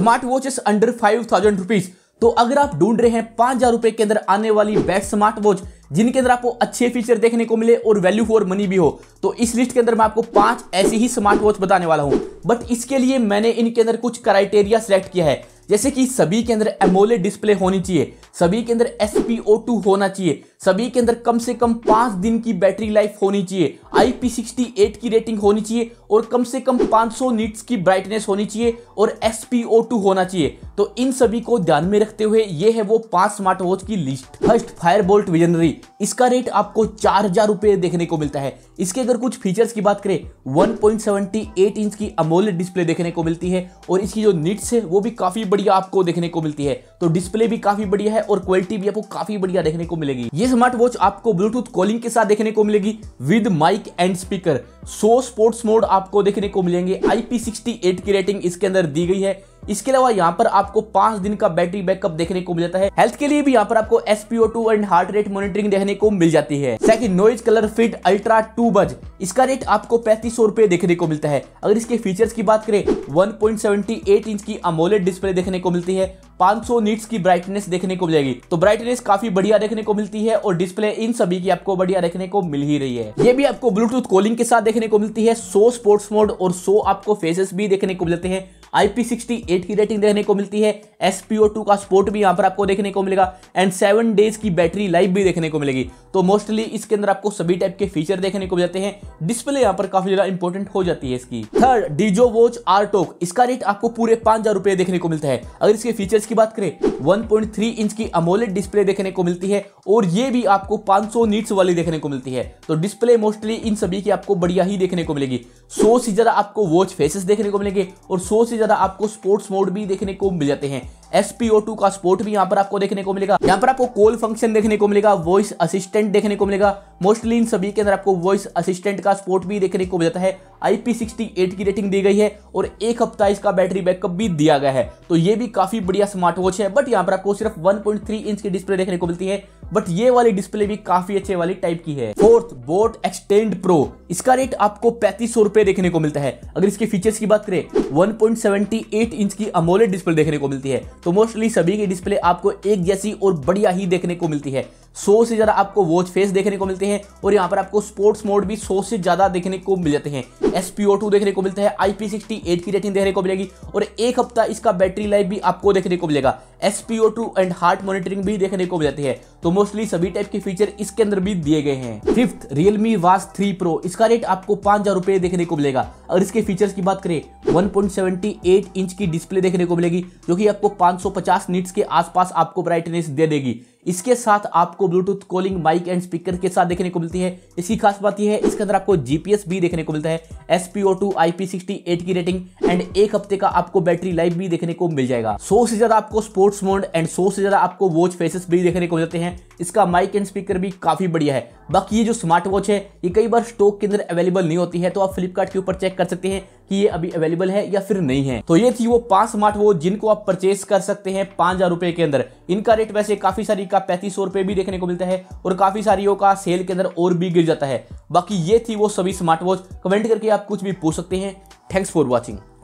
smart watches under five thousand rupees तो अगर आप ढूंढ रहे हैं पांच हजार रुपए के अंदर आने वाली बेस्ट स्मार्ट वॉच जिनके अंदर आपको अच्छे फीचर देखने को मिले और वैल्यू फॉर मनी भी हो तो इस लिस्ट के अंदर मैं आपको पांच ऐसी ही स्मार्ट वॉच बताने वाला हूं बट इसके लिए मैंने इनके अंदर कुछ क्राइटेरिया सेलेक्ट किया है जैसे कि सभी के अंदर एमोले डिस्प्ले होनी चाहिए सभी के अंदर एस होना चाहिए सभी के अंदर कम से कम पांच दिन की बैटरी लाइफ होनी चाहिए IP68 की रेटिंग होनी चाहिए और कम से कम 500 नीट्स की ब्राइटनेस होनी चाहिए और SPO2 होना चाहिए तो इन सभी को ध्यान में रखते हुए ये है वो पांच स्मार्ट वॉच की list first Fire Boltt Visionary इसका रेट आपको चार हजार रुपए देखने को मिलता है इसके अगर कुछ फीचर्स की बात करें 1.78 इंच की अमोल डिस्प्ले देखने को मिलती है और इसकी जो नीट्स है वो भी काफी बढ़िया आपको देखने को मिलती है तो डिस्प्ले भी काफी बढ़िया है और क्वालिटी भी आपको काफी बढ़िया देखने को मिलेगी ये स्मार्ट वॉच आपको ब्लूटूथ कॉलिंग के साथ देखने को मिलेगी with mic and speaker so sports mode आपको देखने को मिलेंगे आईपी की रेटिंग इसके अंदर दी गई है इसके अलावा यहाँ पर आपको पांच दिन का बैटरी बैकअप देखने को मिल जाता है हेल्थ के लिए भी यहाँ पर आपको SpO two and heart rate monitoring देखने को मिल जाती है second Noise Color Fit Ultra two Buzz इसका रेट आपको पैंतीस सौ रुपए देखने को मिलता है अगर इसके फीचर्स की बात करें 1.78 इंच की अमोलेट डिस्प्ले देखने को मिलती है 500 नीट्स की ब्राइटनेस देखने को मिलेगी तो ब्राइटनेस काफी बढ़िया देखने को मिलती है और डिस्प्ले इन सभी की आपको बढ़िया देखने को मिल ही रही है ये भी आपको ब्लूटूथ कॉलिंग के साथ देखने को मिलती है सो स्पोर्ट्स मोड और सो आपको फेसेस भी देखने को मिलते हैं आईपी सिक्सटी एट की रेटिंग देखने को मिलती है एस का स्पोर्ट भी यहाँ पर आपको देखने को मिलेगा एंड सेवन डेज की बैटरी लाइफ भी देखने को मिलेगी तो मोस्टली इसके अंदर आपको सभी टाइप के फीचर देखने को मिलते हैं डिस्प्ले यहाँ पर काफी ज्यादा इंपॉर्टेंट हो जाती है इसकी थर्ड डीजो वॉच आरटोक इसका रेट आपको पूरे पांच हजार रुपए देखने को मिलता है अगर इसके फीचर्स की बात करें वन इंच की अमोलेट डिस्प्ले देखने को मिलती है और ये भी आपको पांच नीट्स वाली देखने को मिलती है तो डिस्प्ले मोस्टली इन सभी की आपको बढ़िया ही देखने को मिलेगी सौ से ज़्यादा आपको वॉच फेसेस देखने को मिलेंगे और सौ से ज़्यादा आपको स्पोर्ट्स मोड भी देखने को मिल जाते हैं SPO2 का स्पोर्ट भी यहाँ पर आपको देखने को मिलेगा यहाँ पर आपको कॉल फंक्शन देखने को मिलेगा वॉइस असिस्टेंट देखने को मिलेगा मोस्टली इन सभी के अंदर आपको वॉइस असिस्टेंट का स्पोर्ट भी देखने को मिलता है IP68 की रेटिंग दी गई है और एक हफ्ता इसका बैटरी बैकअप भी दिया गया है तो ये भी काफी बढ़िया स्मार्ट वॉच है बट यहाँ पर आपको सिर्फ वन इंच की डिस्प्ले देखने को मिलती है बट ये वाली डिस्प्ले भी काफी अच्छे वाली टाइप की है फोर्थ बोट एक्सटेंड प्रो इसका रेट आपको पैंतीस सौ रुपए देखने को मिलता है अगर इसके फीचर्स की बात करें 1.78 इंच की अमोलेट डिस्प्ले देखने को मिलती है तो मोस्टली सभी की डिस्प्ले आपको एक जैसी और बढ़िया ही देखने को मिलती है सौ से ज़्यादा आपको वॉच फेस देखने को मिलते हैं और यहाँ पर आपको स्पोर्ट्स मोड भी सौ से ज़्यादा देखने को मिल जाते हैं टू देखने को मिलता है आई की रेटिंग देखने को मिलेगी और एक हफ्ता इसका बैटरी लाइफ भी आपको देखने को मिलेगा S two and heart monitoring भी देखने को मिल जाती है तो मोस्टली सभी टाइप के फीचर इसके अंदर भी दिए गए हैं fifth Realme Watch three Pro इसका रेट आपको पांच हजार रुपए देखने को मिलेगा अगर इसके फीचर्स की बात करें 1.78 इंच की डिस्प्ले देखने को मिलेगी जो कि आपको 550 नीट्स के आसपास आपको ब्राइटनेस दे देगी इसके साथ आपको bluetooth calling mic and speaker के साथ देखने को मिलती है इसकी खास बात यह है इसके अंदर आपको जीपीएस भी देखने को मिलता है S P O two I P sixty eight की रेटिंग एंड एक हफ्ते का आपको बैटरी लाइफ भी देखने को मिल जाएगा सौ से ज्यादा आपको स्पोर्ट स्पोर्ट्स मोड एंड सो से ज़्यादा आपको वॉच फेसेस भी देखने को मिलते हैं इसका माइक एंड स्पीकर भी काफ़ी बढ़िया है बाकी ये जो स्मार्ट वॉच है ये कई बार स्टॉक के अंदर अवेलेबल नहीं होती है तो आप फ्लिपकार्ट के ऊपर चेक कर सकते हैं कि ये अभी अवेलेबल है या फिर नहीं है तो ये थी वो पांच स्मार्ट वॉच जिनको आप परचेस कर सकते हैं पांच हजार रुपए के अंदर इनका रेट वैसे काफी सारी का पैंतीस सौ रुपए भी देखने को मिलता है और काफी सारियों का सेल के अंदर और भी गिर जाता है बाकी ये थी वो सभी स्मार्ट वॉच कमेंट करके आप कुछ भी पूछ सकते हैं थैंक्स फॉर वॉचिंग